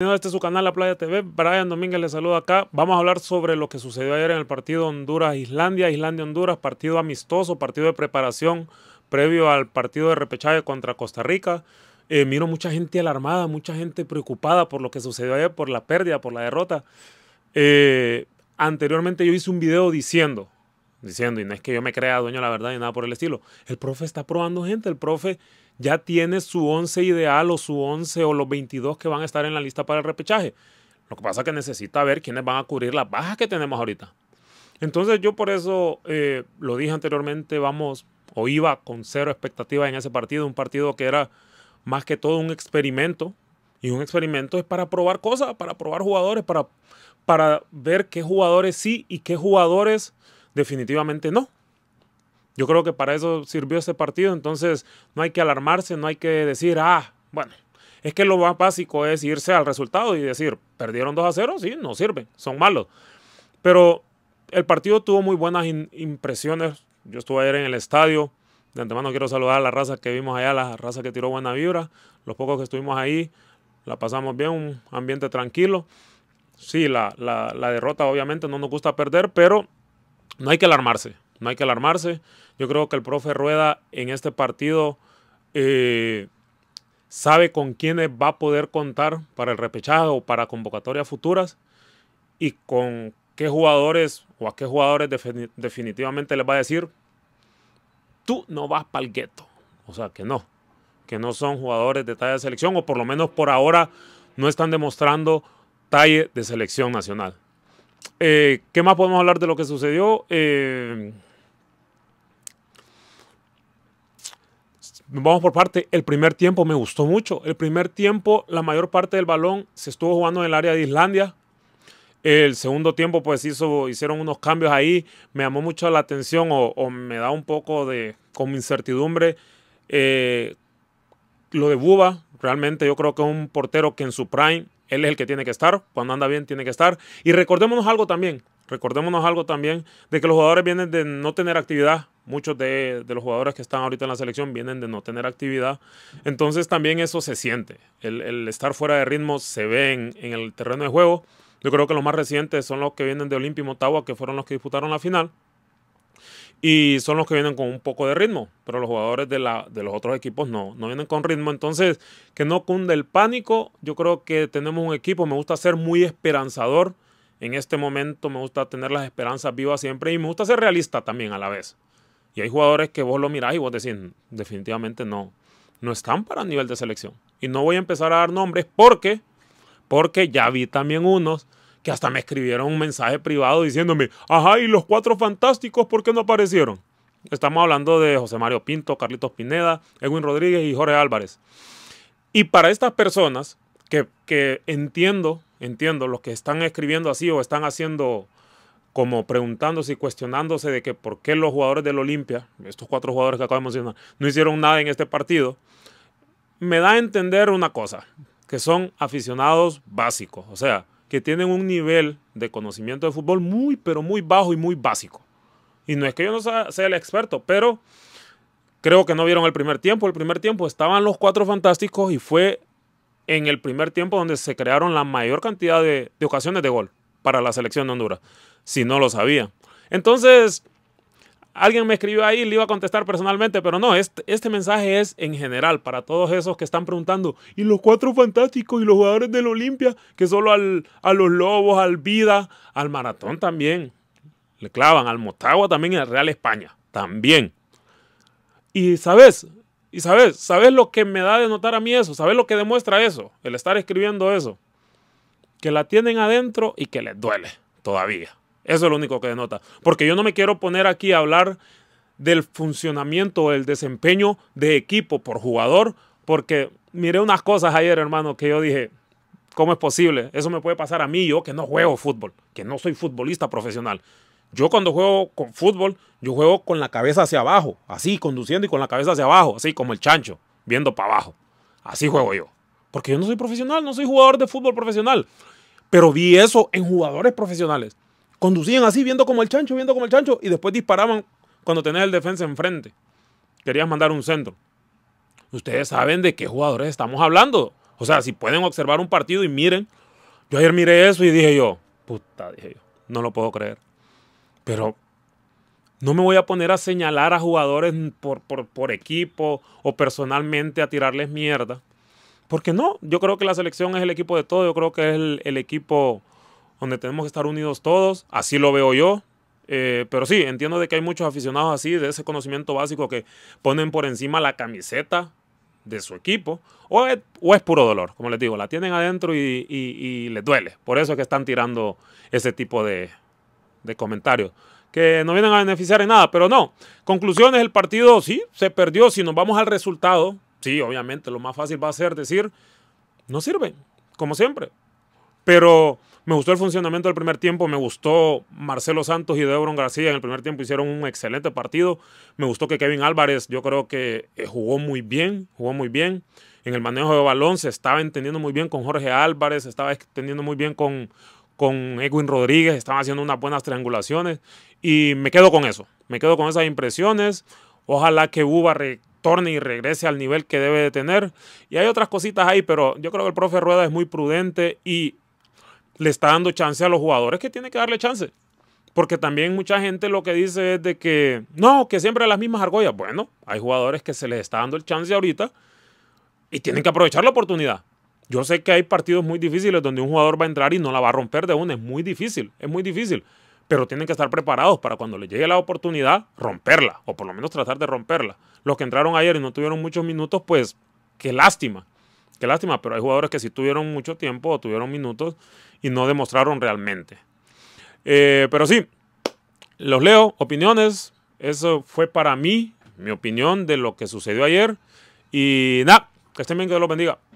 Este es su canal La Playa TV. Brian Domínguez le saluda acá. Vamos a hablar sobre lo que sucedió ayer en el partido Honduras-Islandia, Islandia-Honduras, partido amistoso, partido de preparación previo al partido de repechaje contra Costa Rica. Eh, miro mucha gente alarmada, mucha gente preocupada por lo que sucedió ayer, por la pérdida, por la derrota. Eh, anteriormente yo hice un video diciendo, diciendo, y no es que yo me crea dueño de la verdad ni nada por el estilo, el profe está probando gente, el profe ya tiene su 11 ideal o su 11 o los 22 que van a estar en la lista para el repechaje. Lo que pasa es que necesita ver quiénes van a cubrir las bajas que tenemos ahorita. Entonces yo por eso eh, lo dije anteriormente, vamos, o iba con cero expectativas en ese partido, un partido que era más que todo un experimento, y un experimento es para probar cosas, para probar jugadores, para, para ver qué jugadores sí y qué jugadores definitivamente no. Yo creo que para eso sirvió este partido, entonces no hay que alarmarse, no hay que decir, ah, bueno, es que lo más básico es irse al resultado y decir, perdieron 2 a 0, sí, no sirve, son malos. Pero el partido tuvo muy buenas impresiones. Yo estuve ayer en el estadio. De antemano quiero saludar a la raza que vimos allá, la raza que tiró buena vibra. Los pocos que estuvimos ahí, la pasamos bien, un ambiente tranquilo. Sí, la, la derrota obviamente no nos gusta perder, pero no hay que alarmarse no hay que alarmarse. Yo creo que el profe Rueda en este partido eh, sabe con quiénes va a poder contar para el repechaje o para convocatorias futuras y con qué jugadores o a qué jugadores definitivamente les va a decir, tú no vas para el gueto. O sea, que no, que no son jugadores de talla de selección o por lo menos por ahora no están demostrando talla de selección nacional. Eh, ¿Qué más podemos hablar de lo que sucedió? Eh, vamos por parte. El primer tiempo me gustó mucho. El primer tiempo, la mayor parte del balón se estuvo jugando en el área de Islandia. El segundo tiempo, pues hizo, hicieron unos cambios ahí. Me llamó mucho la atención o, me da un poco de como incertidumbre eh, lo de Buba. Realmente yo creo que es un portero que en su prime, él es el que tiene que estar. Cuando anda bien, tiene que estar. Y recordémonos algo también. Recordémonos algo también de que los jugadores vienen de no tener actividad muchos de, los jugadores que están ahorita en la selección vienen de no tener actividad. Entonces también eso se siente. El, estar fuera de ritmo se ve en, el terreno de juego. Yo creo que los más recientes son los que vienen de Olimpia y Motagua, que fueron los que disputaron la final. Y son los que vienen con un poco de ritmo, pero los jugadores de, de los otros equipos no, no vienen con ritmo. Entonces, que no cunde el pánico. Yo creo que tenemos un equipo, me gusta ser muy esperanzador en este momento me gusta tener las esperanzas vivas siempre y me gusta ser realista también a la vez. Y hay jugadores que vos lo mirás y vos decís, definitivamente no, no están para el nivel de selección. Y no voy a empezar a dar nombres porque, porque ya vi también unos que hasta me escribieron un mensaje privado diciéndome, ajá, y los cuatro fantásticos, ¿por qué no aparecieron? Estamos hablando de José Mario Pinto, Carlitos Pineda, Edwin Rodríguez y Jorge Álvarez. Y para estas personas que, que entiendo, entiendo, los que están escribiendo así o están haciendo como preguntándose y cuestionándose de que por qué los jugadores del Olimpia, estos cuatro jugadores que acabo de mencionar, no hicieron nada en este partido, me da a entender una cosa, que son aficionados básicos, o sea, que tienen un nivel de conocimiento de fútbol muy, pero muy bajo y muy básico. Y no es que yo no sea, el experto, pero creo que no vieron el primer tiempo. El primer tiempo estaban los cuatro fantásticos y fue en el primer tiempo donde se crearon la mayor cantidad de ocasiones de gol para la selección de Honduras, si no lo sabía. Entonces, alguien me escribió ahí, le iba a contestar personalmente, pero no, este, este, mensaje es en general para todos esos que están preguntando, y los cuatro fantásticos y los jugadores del Olimpia, que solo a los Lobos, al Vida, al Maratón también, le clavan, al Motagua también y al Real España, también. Y sabes, y sabes, sabes lo que me da de notar a mí eso, sabes lo que demuestra eso, el estar escribiendo eso que la tienen adentro y que les duele todavía. Eso es lo único que denota. Porque yo no me quiero poner aquí a hablar del funcionamiento o el desempeño de equipo por jugador, porque miré unas cosas ayer, hermano, que yo dije, ¿cómo es posible? Eso me puede pasar a mí, yo que no juego fútbol, que no soy futbolista profesional. Yo cuando juego con fútbol, yo juego con la cabeza hacia abajo, así, conduciendo y con la cabeza hacia abajo, así como el chancho, viendo para abajo. Así juego yo. Porque yo no soy profesional, no soy jugador de fútbol profesional. Pero vi eso en jugadores profesionales. Conducían así, viendo como el chancho, viendo como el chancho, y después disparaban cuando tenías el defensa enfrente. Querías mandar un centro. Ustedes saben de qué jugadores estamos hablando. O sea, si pueden observar un partido y miren. Yo ayer miré eso y dije yo, puta, dije yo, no lo puedo creer. Pero no me voy a poner a señalar a jugadores por equipo o personalmente a tirarles mierda porque no, yo creo que la selección es el equipo de todos, yo creo que es el, equipo donde tenemos que estar unidos todos, así lo veo yo. Eh, pero sí, entiendo de que hay muchos aficionados así, de ese conocimiento básico que ponen por encima la camiseta de su equipo, o es, puro dolor, como les digo, la tienen adentro y, y, les duele. Por eso es que están tirando ese tipo de, de comentarios, que no vienen a beneficiar en nada, pero no. Conclusiones, el partido sí, se perdió, si nos vamos al resultado, Sí, obviamente, lo más fácil va a ser decir, no sirve, como siempre. Pero me gustó el funcionamiento del primer tiempo, me gustó Marcelo Santos y Debron García en el primer tiempo hicieron un excelente partido. Me gustó que Kevin Álvarez, yo creo que eh, jugó muy bien, jugó muy bien. En el manejo de balón se estaba entendiendo muy bien con Jorge Álvarez, se estaba entendiendo muy bien con, con Edwin Rodríguez, estaban haciendo unas buenas triangulaciones. Y me quedo con eso, me quedo con esas impresiones. Ojalá que Buba torne y regrese al nivel que debe de tener. Y hay otras cositas ahí, pero yo creo que el profe Rueda es muy prudente y le está dando chance a los jugadores que tiene que darle chance. Porque también mucha gente lo que dice es de que, no, que siempre las mismas argollas. Bueno, hay jugadores que se les está dando el chance ahorita y tienen que aprovechar la oportunidad. Yo sé que hay partidos muy difíciles donde un jugador va a entrar y no la va a romper de una. Es muy difícil, es muy difícil pero tienen que estar preparados para cuando les llegue la oportunidad romperla, o por lo menos tratar de romperla. Los que entraron ayer y no tuvieron muchos minutos, pues qué lástima, qué lástima, pero hay jugadores que sí tuvieron mucho tiempo o tuvieron minutos y no demostraron realmente. Eh, pero sí, los leo, opiniones, eso fue para mí, mi opinión de lo que sucedió ayer. Y nada, que estén bien, que los bendiga.